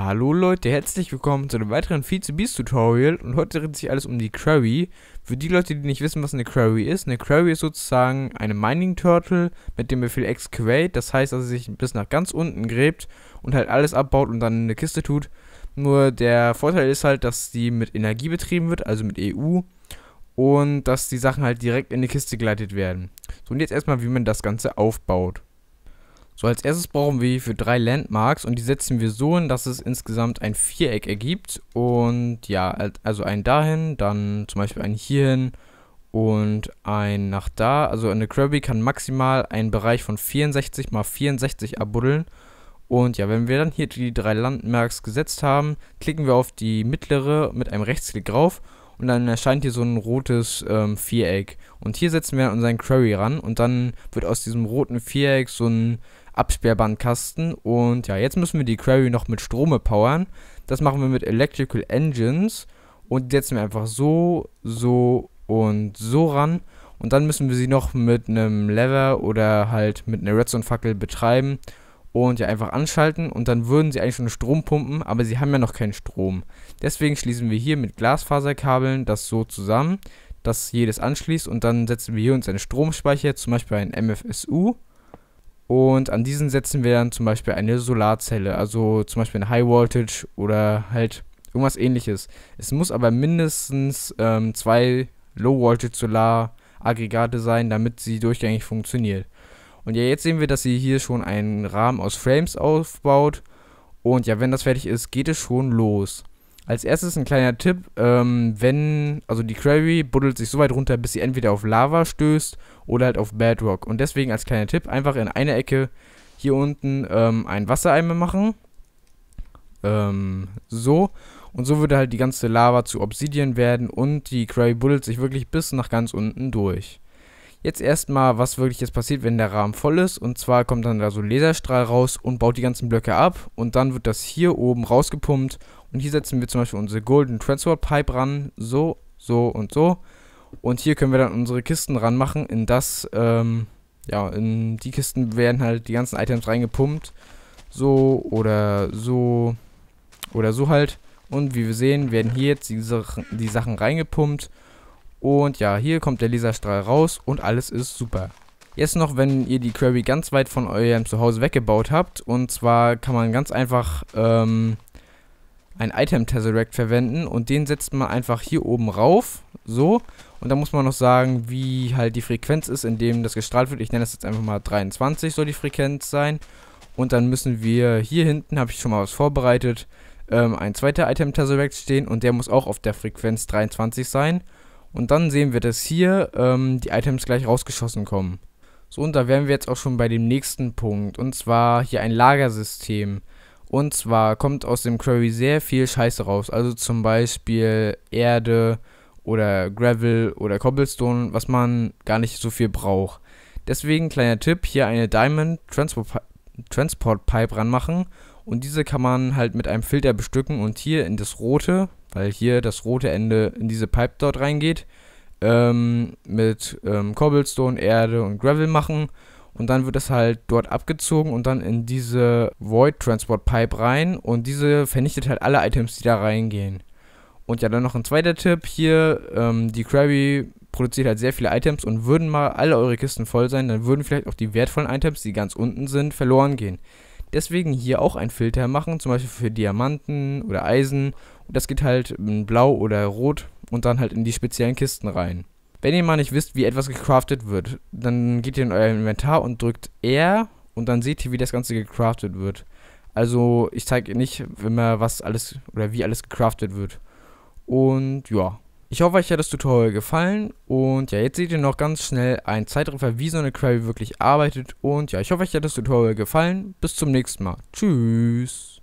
Hallo Leute, herzlich willkommen zu einem weiteren Feed-to-Beast Tutorial und heute dreht sich alles um die Query. Für die Leute, die nicht wissen, was eine Query ist, eine Query ist sozusagen eine Mining Turtle mit dem Befehl excavate, das heißt, dass sie sich bis nach ganz unten gräbt und halt alles abbaut und dann in eine Kiste tut. Nur der Vorteil ist halt, dass die mit Energie betrieben wird, also mit EU und dass die Sachen halt direkt in die Kiste geleitet werden. So und jetzt erstmal, wie man das Ganze aufbaut. So, als erstes brauchen wir hierfür drei Landmarks und die setzen wir so hin, dass es insgesamt ein Viereck ergibt. Und ja, also einen dahin, dann zum Beispiel einen hierhin und ein nach da. Also eine Krabby kann maximal einen Bereich von 64 mal 64 abbuddeln. Und ja, wenn wir dann hier die drei Landmarks gesetzt haben, klicken wir auf die mittlere mit einem Rechtsklick drauf und dann erscheint hier so ein rotes ähm, Viereck. Und hier setzen wir unseren Query ran und dann wird aus diesem roten Viereck so ein Absperrbandkasten. Und ja, jetzt müssen wir die Query noch mit Strome powern. Das machen wir mit Electrical Engines und setzen wir einfach so, so und so ran. Und dann müssen wir sie noch mit einem Lever oder halt mit einer Redstone-Fackel betreiben und ja einfach anschalten und dann würden sie eigentlich schon Strom pumpen, aber sie haben ja noch keinen Strom. Deswegen schließen wir hier mit Glasfaserkabeln das so zusammen, dass jedes anschließt und dann setzen wir hier uns einen Stromspeicher, zum Beispiel einen MFSU und an diesen setzen wir dann zum Beispiel eine Solarzelle, also zum Beispiel ein High Voltage oder halt irgendwas ähnliches. Es muss aber mindestens ähm, zwei Low Voltage Solar Aggregate sein, damit sie durchgängig funktioniert. Und ja, jetzt sehen wir, dass sie hier schon einen Rahmen aus Frames aufbaut. Und ja, wenn das fertig ist, geht es schon los. Als erstes ein kleiner Tipp, ähm, wenn, also die Query buddelt sich so weit runter, bis sie entweder auf Lava stößt oder halt auf Bedrock. Und deswegen als kleiner Tipp, einfach in einer Ecke hier unten ähm, einen Wassereimer machen. Ähm, so. Und so würde halt die ganze Lava zu Obsidian werden und die Query buddelt sich wirklich bis nach ganz unten durch. Jetzt erstmal, was wirklich jetzt passiert, wenn der Rahmen voll ist. Und zwar kommt dann da so ein Laserstrahl raus und baut die ganzen Blöcke ab. Und dann wird das hier oben rausgepumpt und hier setzen wir zum Beispiel unsere Golden Transfer Pipe ran. So, so und so. Und hier können wir dann unsere Kisten ranmachen. In das, ähm, ja, in die Kisten werden halt die ganzen Items reingepumpt. So oder so oder so halt. Und wie wir sehen, werden hier jetzt die, die Sachen reingepumpt. Und ja, hier kommt der Laserstrahl raus und alles ist super. Jetzt noch, wenn ihr die Query ganz weit von eurem Zuhause weggebaut habt. Und zwar kann man ganz einfach ähm, ein Item Tesseract verwenden und den setzt man einfach hier oben rauf, so. Und dann muss man noch sagen, wie halt die Frequenz ist, in dem das gestrahlt wird. Ich nenne das jetzt einfach mal 23 soll die Frequenz sein. Und dann müssen wir hier hinten, habe ich schon mal was vorbereitet, ähm, ein zweiter Item Tesseract stehen und der muss auch auf der Frequenz 23 sein. Und dann sehen wir, dass hier ähm, die Items gleich rausgeschossen kommen. So, und da wären wir jetzt auch schon bei dem nächsten Punkt. Und zwar hier ein Lagersystem. Und zwar kommt aus dem Quarry sehr viel Scheiße raus. Also zum Beispiel Erde oder Gravel oder Cobblestone, was man gar nicht so viel braucht. Deswegen kleiner Tipp, hier eine Diamond Transport, Transport Pipe ranmachen. Und diese kann man halt mit einem Filter bestücken und hier in das rote, weil hier das rote Ende in diese Pipe dort reingeht, ähm, mit ähm, Cobblestone, Erde und Gravel machen und dann wird es halt dort abgezogen und dann in diese Void Transport Pipe rein und diese vernichtet halt alle Items, die da reingehen. Und ja, dann noch ein zweiter Tipp hier, ähm, die Krabby produziert halt sehr viele Items und würden mal alle eure Kisten voll sein, dann würden vielleicht auch die wertvollen Items, die ganz unten sind, verloren gehen. Deswegen hier auch einen Filter machen, zum Beispiel für Diamanten oder Eisen. Und das geht halt in Blau oder Rot und dann halt in die speziellen Kisten rein. Wenn ihr mal nicht wisst, wie etwas gecraftet wird, dann geht ihr in euer Inventar und drückt R und dann seht ihr, wie das Ganze gecraftet wird. Also ich zeige nicht immer, was alles oder wie alles gecraftet wird. Und ja, ich hoffe, euch hat das Tutorial gefallen. Und ja, jetzt seht ihr noch ganz schnell einen Zeitraffer, wie so eine Query wirklich arbeitet. Und ja, ich hoffe, euch hat das Tutorial gefallen. Bis zum nächsten Mal. Tschüss.